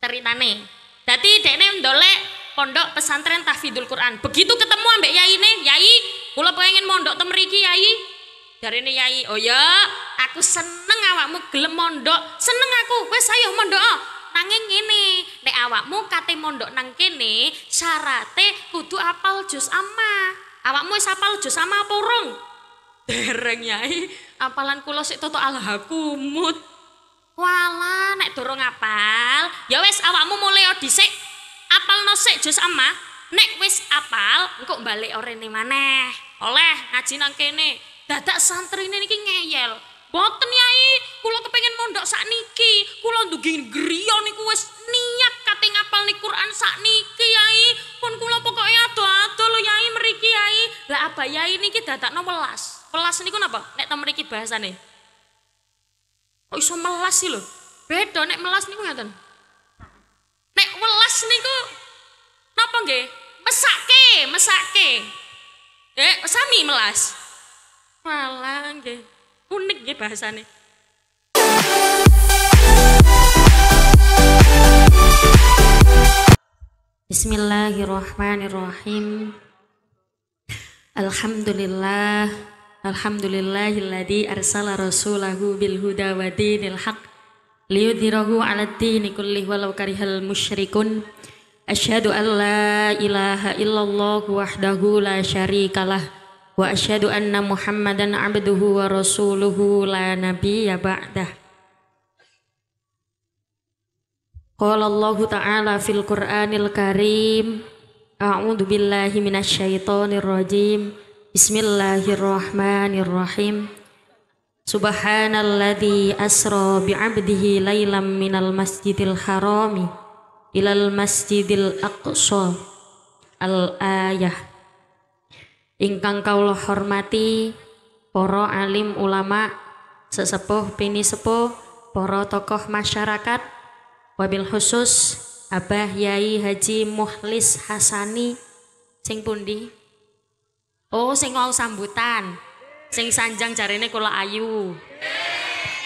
ceritane jadi dekne ndolek pondok pesantren tahfidul Quran begitu ketemu ambek yai ini yai kula pengen mondok temeriki yai dari ini yai oh ya aku seneng awakmu gelem mondok seneng aku wes ayo mondok oh. nanging ini, nek awakmu kate mondok nang kene syarate kudu apal jus ama awakmu wis apal jus ama apa urung dereng yai apalan kula sik toto mut. Wala, nek durung apal, ya wis awakmu mulai dhisik. Apalno sik jos ama. Nek wis apal, engko bali rene maneh. Oleh ngaji nang kene. Dadak santrine niki ngeyel. Boten yai, kula kepengin mondok sakniki. Kula nduging griya niku wis niat kate ngapal ni Quran sakniki yai. Pun kula pokoke ado-ado lho yai mriki yai. Lah apa yai niki dadakno welas. Welas niku napa? Nek ta mriki bahasane. Kok iso melas sih lho? Beda nek melas niku ngaten Nek welas niku napa nggih? Mesake, mesake. Eh, sami melas. Malah nggih. Unik nggih bahasane. Bismillahirrahmanirrahim. Alhamdulillah Alhamdulillahilladzi arsala rasulahu bil huda wa dinil haq liyudhirahu 'ala dini walau karihal musyrikun. Asyhadu an la ilaha illallah wahdahu la syarikalah wa asyhadu anna Muhammadan 'abduhu wa rasuluhu la nabiyya ba'dah. Qala Allah Ta'ala fil Qur'anil Karim A'udzu billahi minasyaitonir rajim Bismillahirrahmanirrahim. Subhanalladzi asra bi'abdihi lailam minal masjidil harami ilal masjidil aqsa. Al-ayah. Ingkang kaulah hormati para alim ulama, sesepuh sepuh para tokoh masyarakat, wabil khusus Abah Yai Haji Muhlis Hasani sing pundi Oh, sing mau sambutan. Sing sanjang cari ini kula ayu.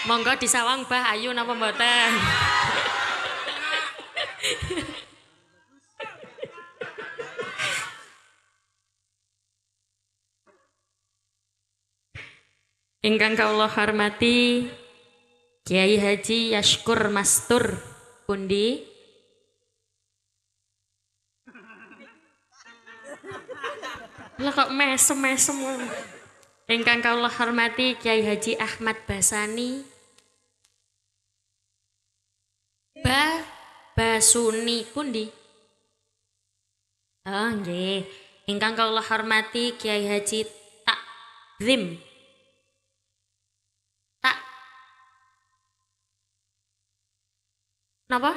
Monggo disawang bah Ayu napa mboten? Ingkang kawula hormati Kiai Haji Yashkur Mastur Pundi Lah kok mesem-mesem. Ingkang kawula hormati Kiai Haji Ahmad Basani. Ba Basuni pundi? Oh nggih. Ingkang kawula hormati Kiai Haji Takzim. Tak Napa?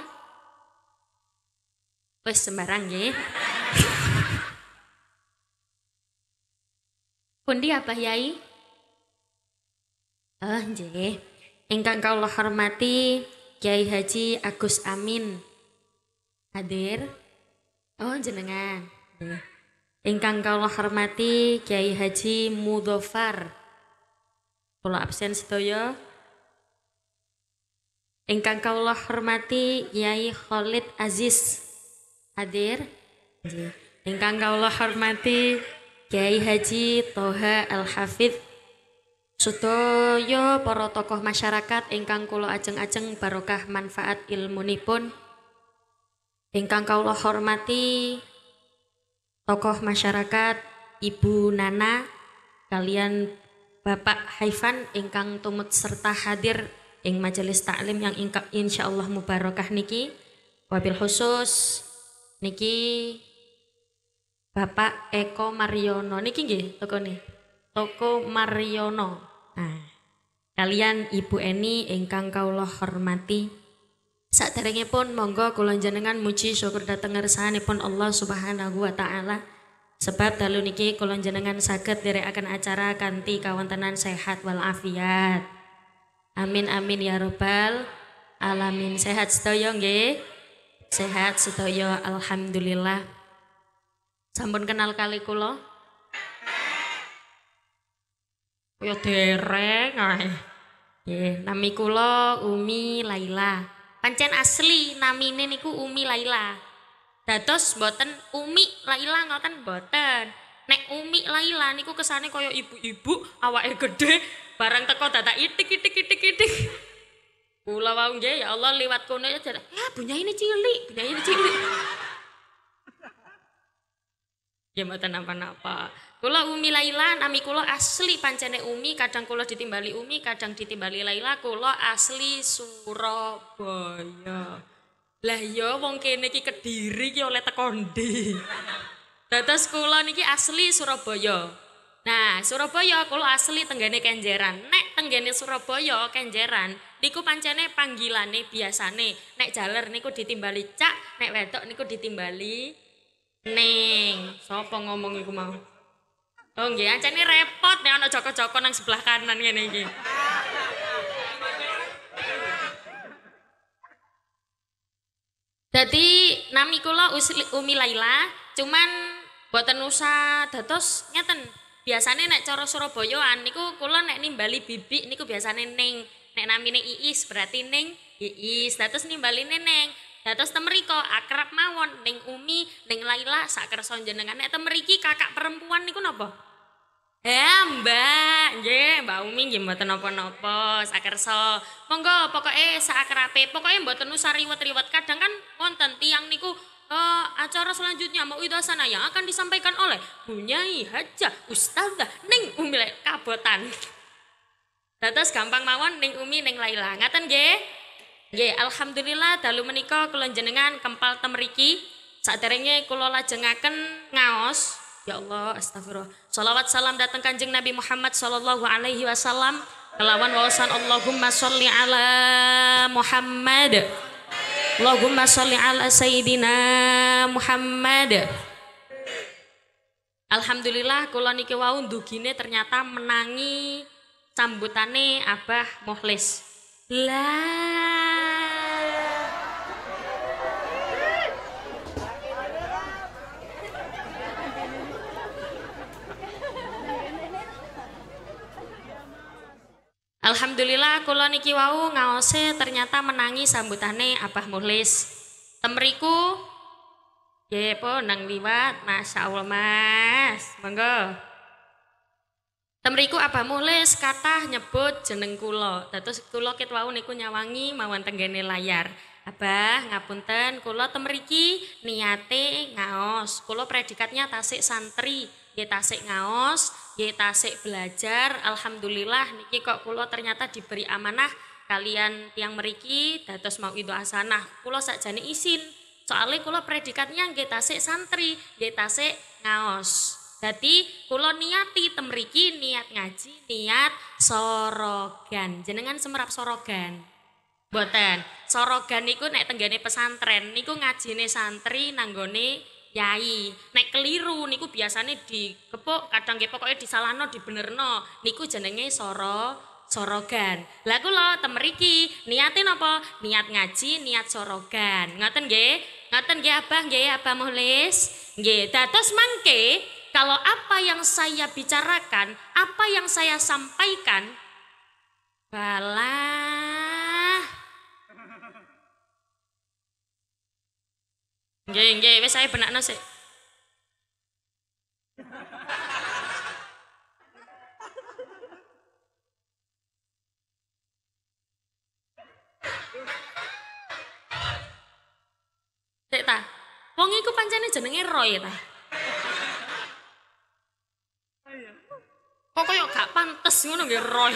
Wis sembarang nggih. Pundi apa Yai? Oh, nggih. Engkang kawula hormati Kiai Haji Agus Amin. Hadir. Oh, jenengan. Engkang kau hormati Kiai Haji Mudofar. pulau absen setoyo. Engkang kawula hormati Kiai Khalid Aziz. Hadir. Engkang kau kawula hormati Kiai Haji Toha Al Hafid, Sutoyo, para tokoh masyarakat ingkang kula ajeng-ajeng barokah manfaat ilmunipun ingkang kula hormati tokoh masyarakat Ibu Nana kalian Bapak Haifan ingkang tumut serta hadir ing majelis taklim yang insyaallah mubarokah niki wabil khusus niki Bapak Eko Mariono niki nggih toko nih toko Mariono nah kalian Ibu Eni ingkang kaulah hormati saat pun monggo kulon jenengan muji syukur dateng pun Allah subhanahu wa ta'ala sebab dalu niki kulon jenengan sakit dari akan acara kanti kawantenan sehat walafiat amin amin ya robbal alamin sehat setoyo nggih sehat setoyo alhamdulillah Sampun kenal kali kula? yo ya dereng ae. Nggih, nami kula Umi Laila. Pancen asli namine niku Umi Laila. Dados boten Umi Laila ngoten boten. Nek Umi Laila niku kesane kaya ibu-ibu, awake gede, barang teko data itik itik itik itik. Kula wau nggih ya Allah liwat kono ya jare, "Ya bunyai ini cilik, punya ini cilik." ya mboten napa-napa. Kula Umi Laila nami kula asli pancene Umi, kadang kula ditimbali Umi, kadang ditimbali Laila, kula asli Surabaya. Lah yo, iya, wong kene iki Kediri ki oleh teko ndi? Dados kula niki asli Surabaya. Nah, Surabaya kula asli tenggane Kenjeran. Nek tenggane Surabaya Kenjeran niku pancene panggilane biasane. Nek jaler niku ditimbali cak, nek wedok niku ditimbali Neng, sapa ngomong iku mau? Oh nggih, ancene repot nek ana joko-joko nang sebelah kanan ngene iki. Dadi nami kula Umi Laila, cuman boten usah dados ngeten. Biasane nek cara Surabayaan niku kula nek nimbali bibik niku biasane ning, nek namine Iis berarti neng, Iis, dados nimbali neng terus temeriko akrab mawon neng Umi, neng Laila sak kersa jenengan. Nek temeriki kakak perempuan niku napa? Ya Mbak, je Mbak Umi nggih mboten napa-napa sak kersa. Monggo pokoke sak akrabe, pokoke mboten usah riwet-riwet. Kadang kan wonten tiang niku uh, acara selanjutnya mau itu sana yang akan disampaikan oleh Bunyai Haja Ustazah Ning Umi Kabotan. Datas gampang mawon Ning Umi Ning Laila. Ngaten nggih? Ya alhamdulillah dalu menika kula jenengan kempal temriki saderenge kula lajengaken ngaos ya Allah astagfirullah. Salawat salam datang Kanjeng Nabi Muhammad sallallahu alaihi wasallam kelawan wawasan Allahumma sholli ala Muhammad. Allahumma sholli ala sayyidina Muhammad. Alhamdulillah kula niki wau dugine ternyata menangi sambutane Abah Mukhlis. Lah Alhamdulillah kula niki wau ngaose ternyata menangi sambutane Abah Muhlis. Temriku ya po nang liwat, Masya Allah Mas. Monggo. Temriku Abah Muhlis kata nyebut jeneng kulo. Dados kulo ket wau niku nyawangi mawan tenggene layar. Abah ngapunten kulo temeriki niate ngaos. Kulo predikatnya tasik santri, ya tasik ngaos, kita belajar alhamdulillah niki kok kula ternyata diberi amanah kalian yang meriki dados mau itu asanah kula sakjane izin. soalnya kula predikatnya kita santri kita ngaos jadi kulo niati temeriki niat ngaji niat sorogan jenengan semerap sorogan Buatan, sorogan niku naik tenggane pesantren niku ngajine santri nanggone yai naik keliru niku biasanya digepuk kadang di pokoke disalahno dibenerno niku jenenge soro sorogan lagu lo temeriki niatin apa niat ngaji niat sorogan ngaten nggih ngaten nggih apa nggih apa mulis gae dados mangke kalau apa yang saya bicarakan apa yang saya sampaikan balas Nggih, nggih, wis saya benakno sik. Sik ta. Wong iku pancene jenenge Roy ta. Kok koyo gak pantes ngono nggih Roy.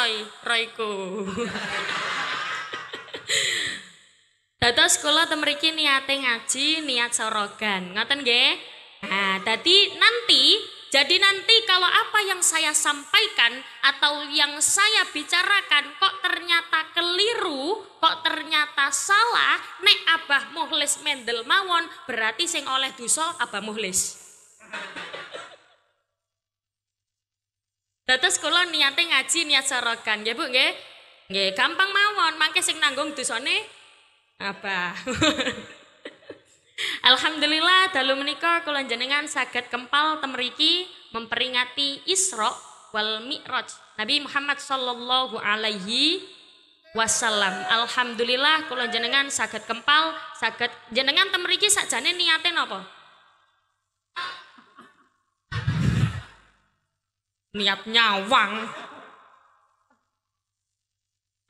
Roy, Royku. Dados sekolah temeriki niate ngaji, niat sorogan. Ngoten gak? Nah, tadi nanti jadi nanti kalau apa yang saya sampaikan atau yang saya bicarakan kok ternyata keliru, kok ternyata salah, nek Abah Muhlis mendel mawon, berarti sing oleh dosa Abah Muhlis. terus kula niate ngaji niat sorokan, ya Bu nggih. Nggih, gampang mawon, mangke sing nanggung dosane apa? Alhamdulillah dalu menika kula jenengan saged kempal temriki memperingati Isra wal Mi'raj Nabi Muhammad sallallahu alaihi wasallam. Alhamdulillah kula jenengan saged kempal, saged jenengan temriki sakjane niate napa? niat nyawang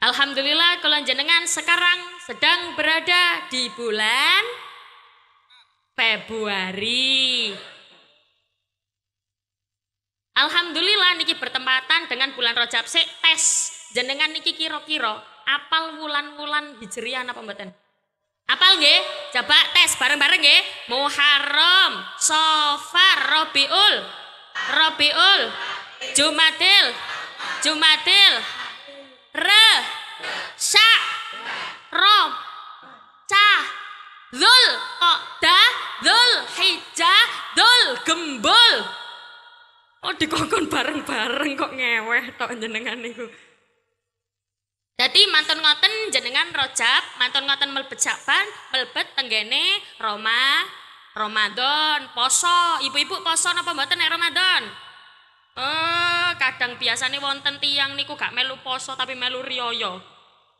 Alhamdulillah kalau jenengan sekarang sedang berada di bulan Februari Alhamdulillah niki bertempatan dengan bulan Rajab sik tes jenengan niki kiro kiro. apal wulan-wulan hijriah apa mboten? Apal nggih? Coba tes bareng-bareng nggih. Muharram, Safar, Rabiul, Rabiul Jumadil Jumadil Re Sya Rob Ca Zul Qada Zul Hijjah Zul Gembul Oh dikongkon bareng-bareng kok ngeweh tok jenengan niku. Jadi mantun ngoten jenengan rojab, manton ngoten melebet Syaban, melebet tenggene Roma, Ramadan, poso. Ibu-ibu poso napa mboten nek Ramadan? Oh, kadang nih wonten tiang niku gak melu poso tapi melu rioyo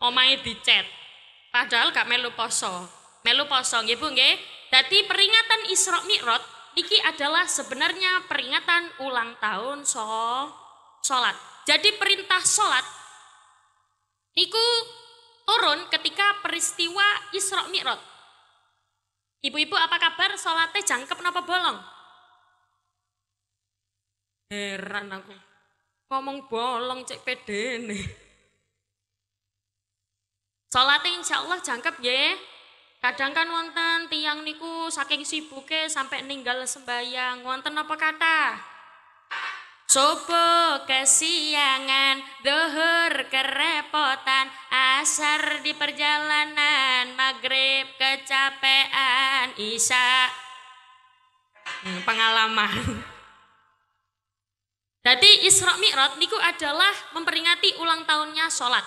omai dicet. Padahal gak melu poso. Melu poso nggih Bu nggih. Dadi peringatan Isra Mi'raj niki adalah sebenarnya peringatan ulang tahun so salat. Jadi perintah salat niku turun ketika peristiwa Isra Mi'raj. Ibu-ibu apa kabar Salate jangkep napa bolong? Heran aku. Ngomong bolong cek pede nih. sholat insya Allah jangkep ya. Kadang kan wonten tiang niku saking sibuknya sampai ninggal sembayang. Wonten apa kata? Sopo kesiangan, dohur kerepotan, asar di perjalanan, maghrib kecapean, isya hmm, pengalaman. Jadi Isra Mi'raj niku adalah memperingati ulang tahunnya sholat.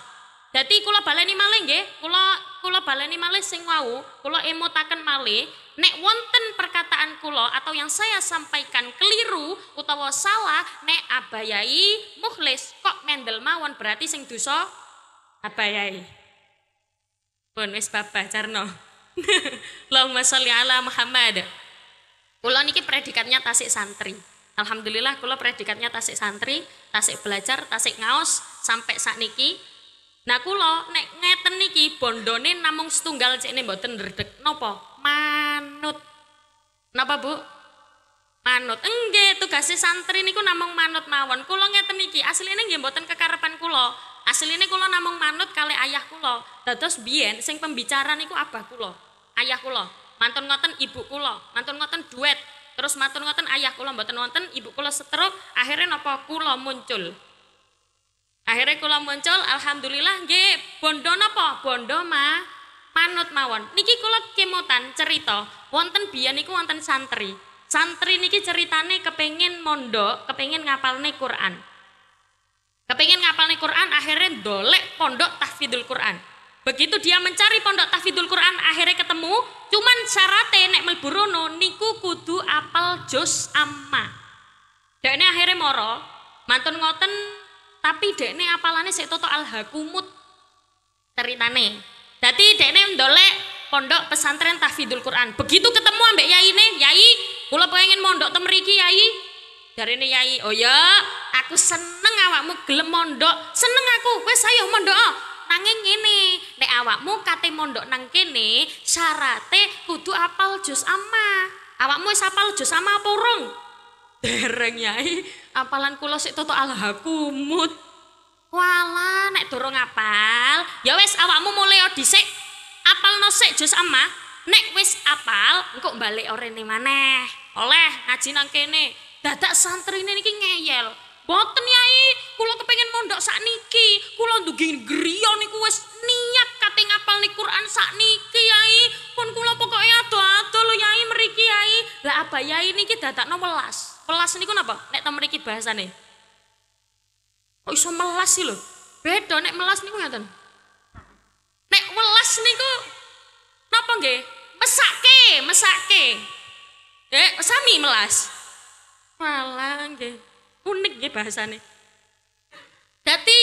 Jadi kula baleni malih nggih, kula kula baleni malih sing wau, kula emotaken malih nek wonten perkataan kula atau yang saya sampaikan keliru utawa salah nek abayai mukhlis kok mendel mawon berarti sing dosa abayai. Pun wis babah Carno. Allahumma sholli ala Muhammad. Kula niki predikatnya tasik santri. Alhamdulillah kula predikatnya tasik santri, tasik belajar, tasik ngaos sampai saat niki. Nah kula nek ngeten niki bondone namung setunggal cek nih mboten derdek. Nopo, Manut. Napa Bu? Manut. Enggak, kasih santri niku namung manut mawon. Kula ngeten niki asline nggih mboten kekarepan Asli Asline kula namung manut kali ayah kula. Dados biyen sing pembicara niku apa kula, ayah kula. Mantun ngoten ibu kula, mantun ngoten duet, terus matur ngoten ayah kula mboten wonten, ibu kula stroke, akhirnya napa kula muncul. Akhirnya kula muncul, alhamdulillah nggih bondo napa? Bondo ma panut mawon. Niki kula kemotan cerita, wonten biyen niku wonten santri. Santri niki ceritane kepengin mondok, kepengin ngapalne Quran. Kepengin ngapalne Quran akhirnya dolek pondok tahfidul Quran. Begitu dia mencari pondok tahfidzul Quran akhirnya ketemu, cuman syaratnya nek melburono niku kudu apal jus amma. ini akhirnya moro, mantun ngoten tapi dek dekne apalane sik toto al hakumut ceritane. dek dekne mendolek pondok pesantren tahfidzul Quran. Begitu ketemu ambek yai ini, yai, kula pengen mondok temriki yai. Dari ini yai, oh ya, aku seneng awakmu gelem mondok, seneng aku, wes ayo mondok. Ah. Nanging ngene, nek awakmu kate mondok nang kene, syarate kudu apal juz amma. Awakmu wis apal juz amma apa urung? Dereng Nyai, apalan kula sik toto alhakumut. Wala nek dorong apal, ya wis awakmu mulai dhisik. apal sik juz amma. Nek wis apal, engko balik orene maneh. Oleh ngaji nang kene. Dadak ini niki ngeyel. Boten yai, kulo kepengen mondok niki. Kulo ndugi griya niku wis niat kateng apal nih Quran pon yai. Pun kulo pokoknya ado-ado lo yai ya yai. Lah apa yai niki dadakno melas. Welas niku napa? Nek ta mriki bahasane. Kok iso melas sih lo, Beda nek melas niku ngoten. Nek welas niku napa nggih? Mesake, mesake. Eh, sami melas. Malah nggih unik ya bahasane jadi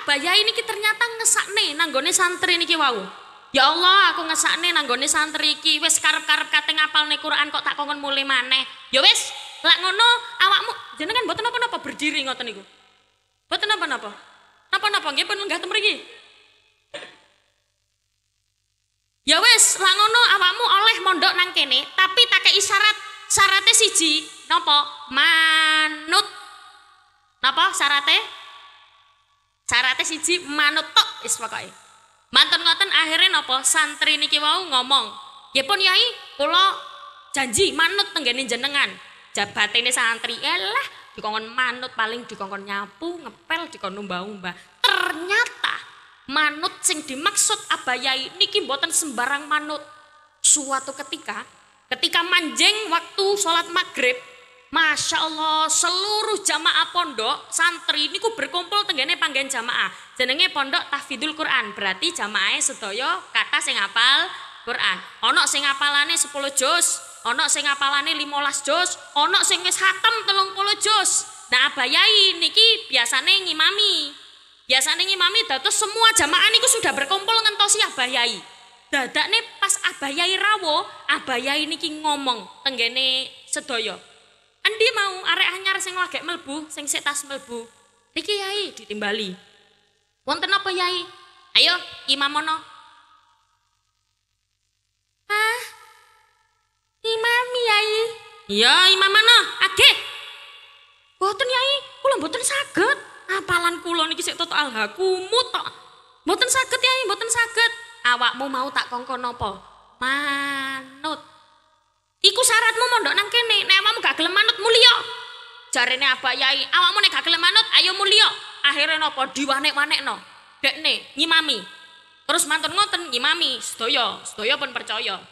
abaya ini ki ternyata ngesak nih nanggone santri niki wau ya Allah aku ngesak nih nanggone santri ini wes karep-karep kate nih Quran kok tak kongen mulai maneh ya wes lah ngono awakmu jenengan mboten apa napa berdiri ngoten niku mboten apa napa napa-napa nggih pun lenggah temriki Ya wes lah ngono awakmu oleh mondok nang kene, tapi tak isyarat syaratnya siji, nopo? Manut Napa syaratnya? Syaratnya siji manut tok wis pokoke. Mantan ngoten akhirnya napa santri niki wau ngomong, ya pun Yai, kulo janji manut tenggene jenengan." ini santri, "Elah, dikongkon manut paling dikongkon nyapu, ngepel, dikongkon umbah-umbah." Ternyata manut sing dimaksud abayai niki mboten sembarang manut. Suatu ketika ketika manjeng waktu sholat maghrib Masya Allah, seluruh jamaah pondok santri ini ku berkumpul tenggane panggen jamaah. Jenenge pondok tahfidul Quran, berarti jamaahnya sedoyo kata sing apal Quran. onok sing apalane 10 juz, onok sing apalane 15 juz, onok sing wis hatam 30 juz. Nah, abayai niki biasane ngimami. Biasane ngimami datus semua jamaah niku sudah berkumpul ngentosi abayai. Dadak nih pas abayai rawo, abayai niki ngomong tenggene sedoyo. Endi mau arek anyar sing lagek melbu, sing sik tas melbu. Niki yai ditimbali. Wonten apa yai? Ayo, imamono. Mono. Hah? Imam yai. Iya, imamono. Mono, age. Boten yai, kula boten saged. Apalan kula niki sik toto alha kumut tok. Boten saged yai, boten saged. Awakmu mau tak kongkon napa? Manut. Iku syaratmu mondok nang kene, nek awakmu gak gelem manut mulya. Jarene Abah Yai, awakmu nek gak gelem manut ayo mulya. Akhire napa diwanek-wanekno. Dekne nyimami. Terus mantun ngoten nyimami sedaya, sedaya pun percaya.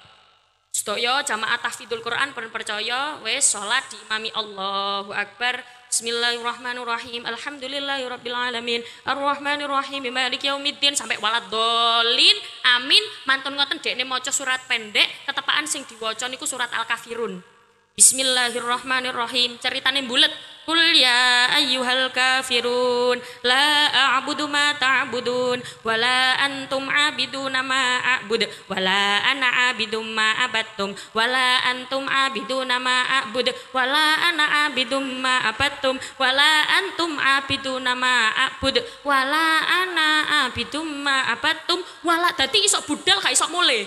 Sedaya jamaah tahfidzul Quran pun percaya, wis salat diimami Allahu Akbar. Bismillahirrahmanirrahim. Alhamdulillahirrabbilalamin. Ar-Rahmanirrahim. Malik yaumiddin. Sampai walad dolin. Amin. Mantun ngoten dekne moco surat pendek. Ketepaan sing diwocon niku surat Al-Kafirun. Bismillahirrahmanirrahim. Ceritanya bulat. Kul ya ayyuhal kafirun la a'budu ma ta'budun la antum abiduna ma a'bud la ana abidu ma abattum la antum abiduna ma a'bud la ana abidu ma abattum la antum abiduna ma a'bud la ana abidu ma abattum wala dadi iso budal ka iso mulai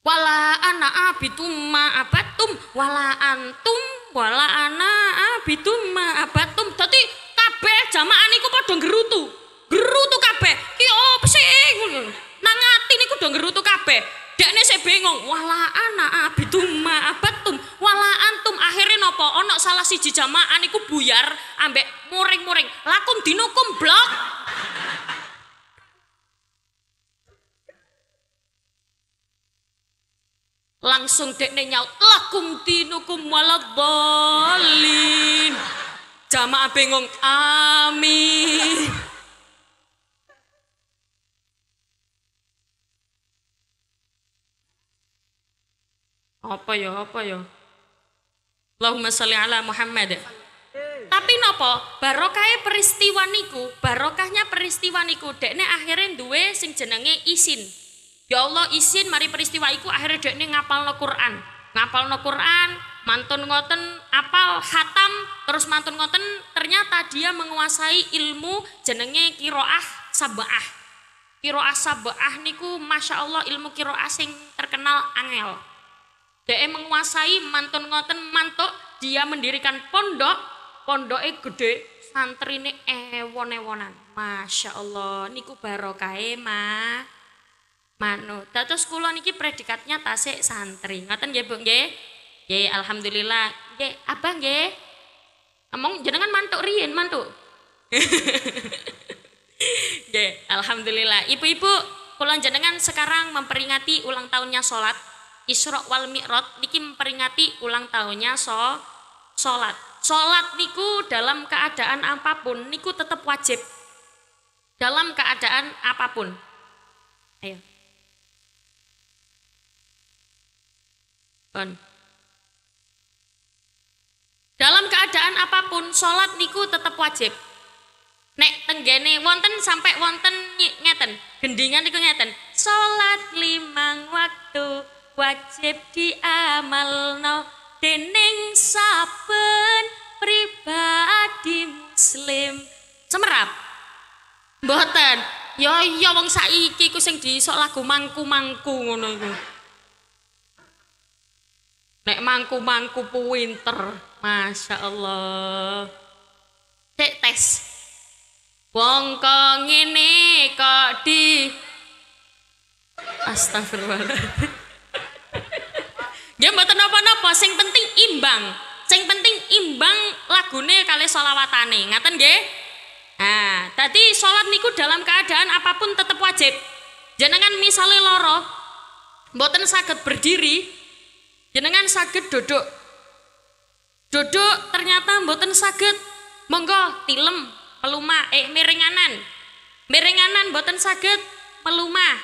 wala ana abidum ma abatum wala antum wala ana abidum ma abatum dadi kabeh jamaah niku padha gerutu gerutu kabeh ki opo sing nang ati niku do gerutu kabeh dekne sik bingung wala ana abidum ma abatum wala antum akhire napa ana salah siji jamaah niku buyar ambek muring-muring lakum dinukum blok Langsung dekne nyaut lakum tinukum waladhalin. Jamaah bingung amin. Apa ya, apa ya? Allahumma sholli ala Muhammad. Tapi nopo barokahnya peristiwa niku, barokahnya peristiwa niku dekne akhirnya duwe sing jenenge isin. Ya Allah izin, mari peristiwa itu akhirnya dia ini ngapal no Quran. Ngapal no Quran, mantun ngoten apal hatam terus mantun ngoten ternyata dia menguasai ilmu jenenge kiroah sabah, kiroah sabah niku masya Allah ilmu kiroah sing terkenal angel dia menguasai mantun ngoten mantuk dia mendirikan pondok pondoknya gede santri ini ewon-ewonan masya Allah niku barokah e, mah manut. Dados kulon niki predikatnya tasik santri. Ngaten nggih, Bu, nggih? Nggih, alhamdulillah. Nggih, Apa nggih. Among jenengan mantuk riyen, mantuk. nggih, alhamdulillah. Ibu-ibu, kulon jenengan sekarang memperingati ulang tahunnya salat Isra wal Mi'raj niki memperingati ulang tahunnya so salat. Salat niku dalam keadaan apapun niku tetap wajib. Dalam keadaan apapun. Ayo. Dalam keadaan apapun, sholat niku tetap wajib. Nek tenggene wonten sampai wonten ngeten, gendingan niku ngeten. Sholat limang waktu wajib diamalno dening saben pribadi muslim. Semerap. buatan. Yo ya yo, iya wong saiki ku sing disok lagu mangku-mangku ngono iku. Nek mangku-mangku pinter. Masya Allah. Cek tes. Wong ini ngene kok di Astagfirullahaladzim. Ya mboten apa napa sing penting imbang. Sing penting imbang lagune kali solawatane. Ngaten nggih? Nah, tadi sholat niku dalam keadaan apapun tetap wajib. Jangan misalnya loro, mboten sakit berdiri, Jenengan sakit duduk. Duduk ternyata mboten sakit Monggo tilem, peluma, eh miringanan. Miringanan mboten sakit peluma.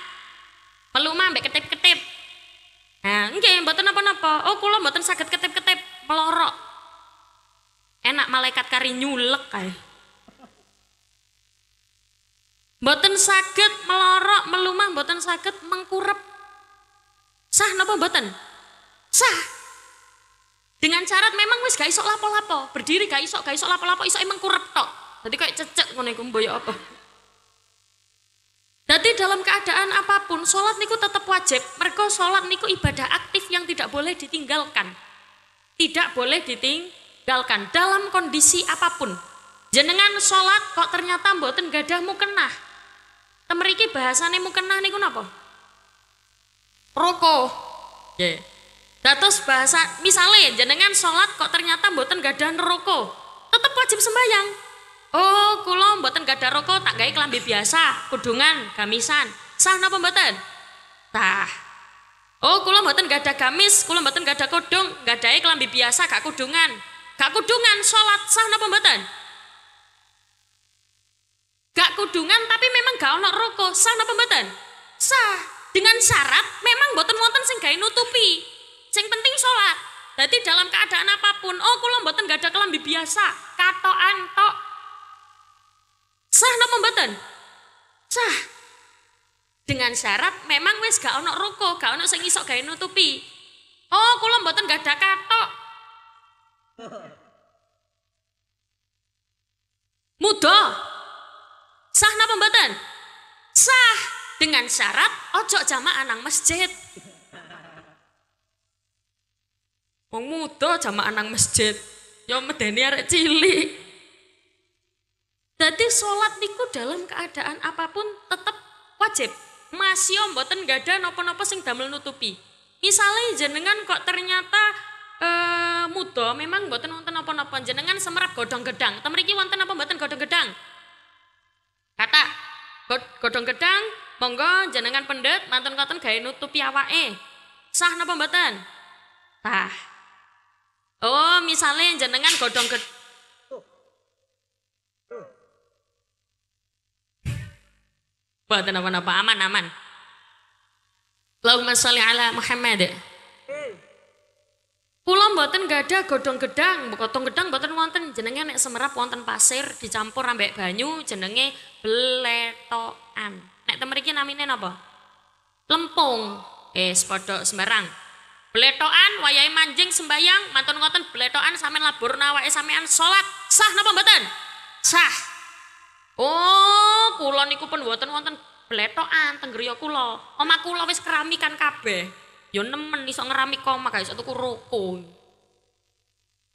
Peluma mbek ketip-ketip. Nah, oke mboten apa-apa, Oh, kula mboten sakit ketip-ketip, melorok. Enak malaikat kari nyulek kae. Mboten sakit melorok, melumah, mboten sakit mengkurep. Sah napa mboten? sah. Dengan syarat memang wis gak iso lapo-lapo, berdiri gak iso gak iso lapo-lapo, iso emang kurep tok. Jadi kayak cecek ngono iku mboyo apa. Jadi dalam keadaan apapun, sholat niku tetap wajib. Mereka sholat niku ibadah aktif yang tidak boleh ditinggalkan. Tidak boleh ditinggalkan dalam kondisi apapun. Jenengan sholat kok ternyata mboten gadah mukenah. Temeriki bahasane mukenah niku napa? rokok Yeah. Datos bahasa misalnya jenengan sholat kok ternyata mboten gadah neroko tetap wajib sembahyang oh kulo mboten gadah roko tak gaya kelambi biasa kudungan gamisan sah napa mboten tah oh kulo mboten gadah kamis gamis kulo mboten gadah kudung gak kelambi biasa gak kudungan gak kudungan sholat sah napa mboten gak kudungan tapi memang gak ono rokok sah napa mboten sah dengan syarat memang mboten wonten sing gawe nutupi sering sholat. Jadi dalam keadaan apapun, oh kula mboten gak ada kelambi biasa, katoan anto Sah napa mboten? Sah. Dengan syarat memang wis gak ono ruko, gak ono sing isok gawe nutupi. Oh kula mboten gak ada kato. Muda. Sah napa mboten? Sah dengan syarat ojo jamaah nang masjid. Wong muda jamaah nang masjid, ya medeni arek cilik. Jadi sholat niku dalam keadaan apapun tetap wajib. Masih om boten gak ada nopo-nopo sing damel nutupi. Misalnya jenengan kok ternyata e, muda memang boten wonten nopo-nopo jenengan semerap godong gedang. Temeriki wonten apa boten godong gedang? Kata godong gedang, monggo jenengan pendet mantan konten gaya nutupi eh Sah nopo boten? Tah. Oh, misalnya jenengan godong ged Buatan apa-apa, aman-aman. Allahumma sholli ala Muhammad. Pulau Kula mboten ada godong gedang, godhong gedang mboten wonten jenenge nek semerap wonten pasir dicampur ambek banyu jenenge beletokan. Nek temeriki namine napa? Lempung. Eh, sepadha sembarang. Beletoan, wayai manjing sembayang, mantun ngoten beletoan sampean labur nawake sampean salat. Sah napa mboten? Sah. Oh, kula niku pun mboten wonten beletokan teng griya kula. Omah kula wis keramikan kabeh. Ya nemen iso ngeramik omah guys, tuku ruko.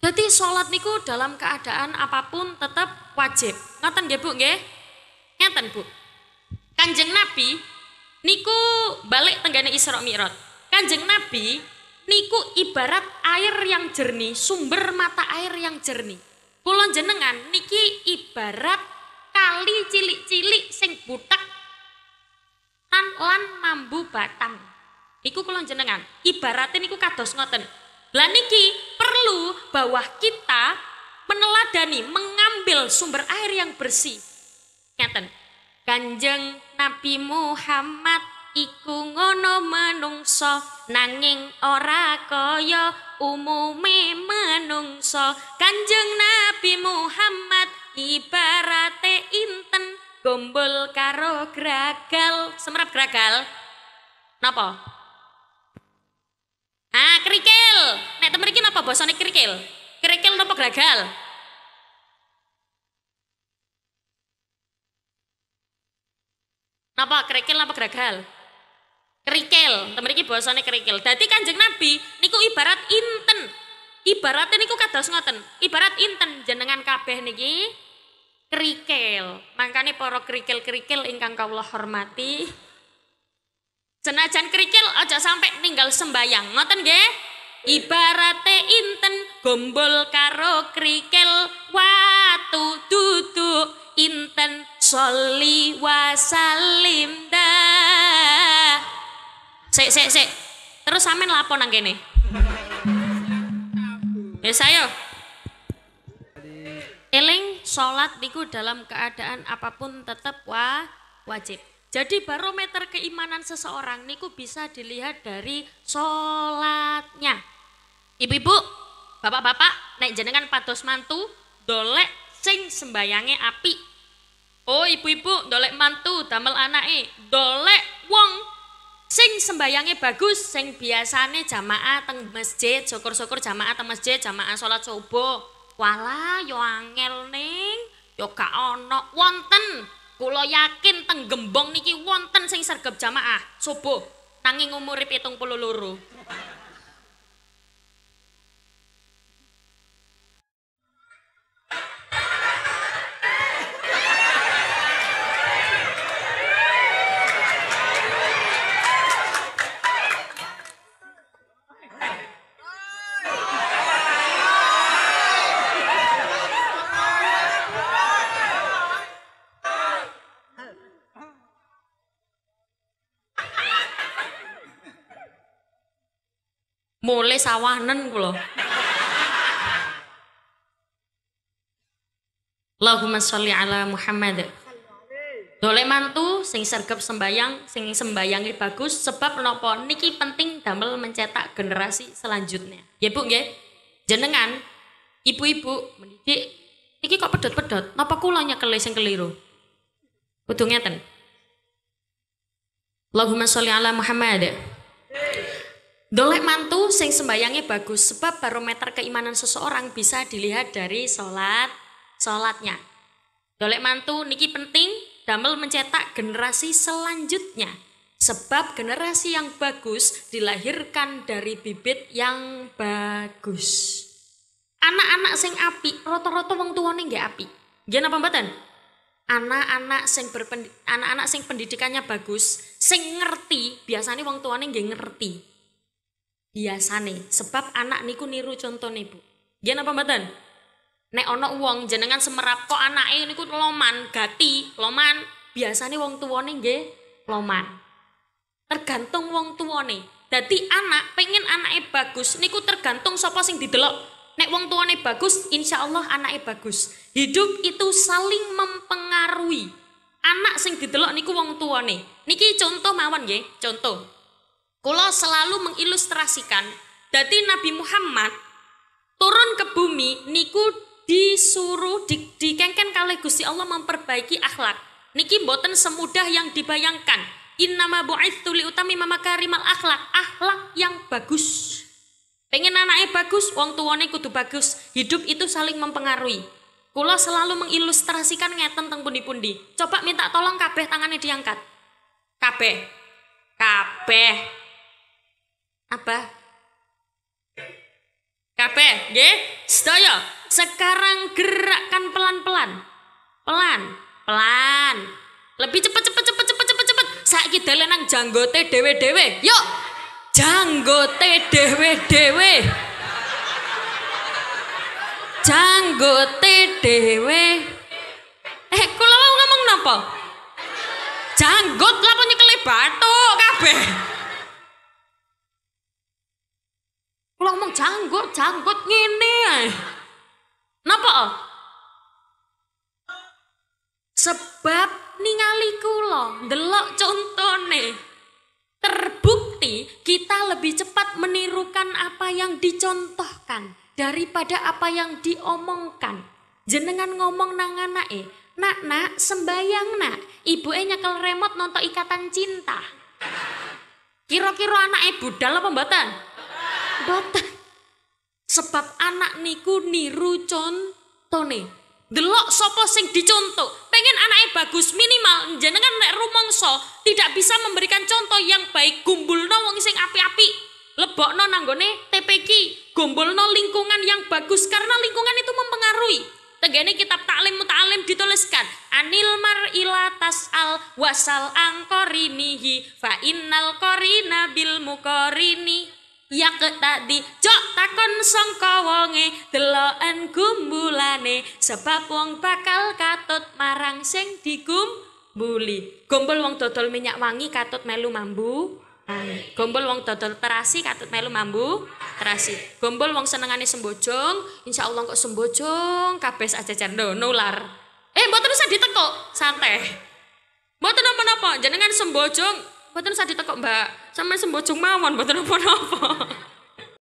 Jadi sholat niku dalam keadaan apapun tetap wajib. Ngoten nggih, Bu, nggih? Ngeten, Bu. Kanjeng Nabi niku balik tenggane Isra Mi'raj. Kanjeng Nabi niku ibarat air yang jernih, sumber mata air yang jernih. Kulon jenengan niki ibarat kali cilik-cilik sing putak tan lan mambu batang. Niku kulon jenengan. ibarat niku kados ngoten. Lah niki perlu bahwa kita meneladani, mengambil sumber air yang bersih. Ngeten. Kanjeng Nabi Muhammad iku ngono manungso nanging ora kaya umume menungso Kanjeng Nabi Muhammad ibarate inten gombol karo gragal semerap gragal napa ah kerikil nek temen iki napa basane kerikil kerikil napa gragal napa kerikil napa gragal kerikil temeriki bahasane kerikil dadi kanjeng nabi niku ibarat inten ibaratnya niku kados ngoten ibarat inten jenengan kabeh niki kerikil makanya poro kerikil-kerikil ingkang Allah hormati senajan kerikil aja sampai ninggal sembayang ngoten ge? ibarate inten gombol karo kerikil watu duduk inten soli wasalim Sik sik sik. Terus sampean lapor nang kene? Ya saya. Eling sholat niku dalam keadaan apapun tetap wa, wajib. Jadi barometer keimanan seseorang niku bisa dilihat dari sholatnya. Ibu-ibu, bapak-bapak, naik jenengan patos mantu, dolek sing sembayange api. Oh ibu-ibu, dolek mantu, damel anake, dolek wong sembayangnya bagus sing biasane jamaah teng masjid syukur-syukur jamaah teng masjid jamaah sholat subuh wala yo angel ning yo gak ono wonten kula yakin teng gembong niki wonten sing sergap jamaah coba nanging umur pitung puluh loro sawanen kula. Allahumma sholli ala Muhammad. Dole mantu sing sergap sembayang, sing sembayang bagus sebab nopo niki penting damel mencetak generasi selanjutnya. Ya Bu nggih. Jenengan ibu-ibu mendidik niki kok pedot-pedot, napa kula nyekel sing keliru? Kudu ngeten. Allahumma sholli ala Muhammad. Dolek mantu sing sembayangnya bagus sebab barometer keimanan seseorang bisa dilihat dari sholat sholatnya. Dolek mantu niki penting damel mencetak generasi selanjutnya sebab generasi yang bagus dilahirkan dari bibit yang bagus. Anak-anak sing api roto-roto wong tuane nggih api. Gimana apa mboten? Anak-anak sing berpend... anak-anak sing pendidikannya bagus, sing ngerti, biasanya wong tuane nggih ngerti biasane sebab anak niku niru contone Bu. dia apa mboten? Nek ana uang jenengan semerap kok anake niku loman, gati, loman, uang tua nih nggih loman. Tergantung uang tua nih, jadi anak pengen anake bagus niku tergantung sapa sing didelok. Nek tua nih bagus, insyaallah Allah anaknya bagus. Hidup itu saling mempengaruhi. Anak sing didelok niku tua nih, Niki contoh mawon nggih, contoh. Kulo selalu mengilustrasikan, dadi Nabi Muhammad turun ke bumi niku disuruh di, dikengken kali Gusti Allah memperbaiki akhlak. Niki boten semudah yang dibayangkan. Innama bu'ithu li utami karimal akhlak. Akhlak yang bagus. Pengen anaknya bagus, wong tuwane kudu bagus. Hidup itu saling mempengaruhi. Kulo selalu mengilustrasikan ngeten teng pundi-pundi. Coba minta tolong kabeh tangannya diangkat. Kabeh. Kabeh. Apa? KP, G, Stoyo Sekarang gerakkan pelan-pelan. Pelan, pelan. Lebih cepet, cepet, cepet, cepet, cepet, cepet. Saiki kita lenang janggote dewe-dewe. Yuk, janggote dewe-dewe. Janggote dewe. Eh, kalau mau ngomong apa Janggot lah punya batuk kabeh. Kalau ngomong janggut, janggut gini. Kenapa? Oh? Sebab ningali kula contoh nih. Terbukti kita lebih cepat menirukan apa yang dicontohkan daripada apa yang diomongkan. Jenengan ngomong nang anake, "Nak, nak, sembayang, nak." e nyekel remote nonton ikatan cinta. Kira-kira anak ibu dalam pembatan boten. Sebab anak niku niru contone. Delok sopo sing dicontoh. Pengen anaknya bagus minimal jenengan nek rumongso tidak bisa memberikan contoh yang baik no wong sing api-api. no nanggone TPQ, no lingkungan yang bagus karena lingkungan itu mempengaruhi. Tegene kitab taklim muta'alim dituliskan Anil mar'ila al wasal angkorinihi fa innal korina bil mukorini ya tadi jok takon songko wonge deloken gumbulane sebab wong bakal katut marang sing buli gombol wong dodol minyak wangi katut melu mambu Gombol wong dodol terasi katut melu mambu terasi. Gombol wong senengane sembojong, insya Allah kok sembojong kabes aja cendo nular. Eh, mboten usah ditekuk, santai. Mboten napa apa jenengan sembojong Mboten sadi tekok Mbak. Sampeyan sembojong mawon mboten apa-apa.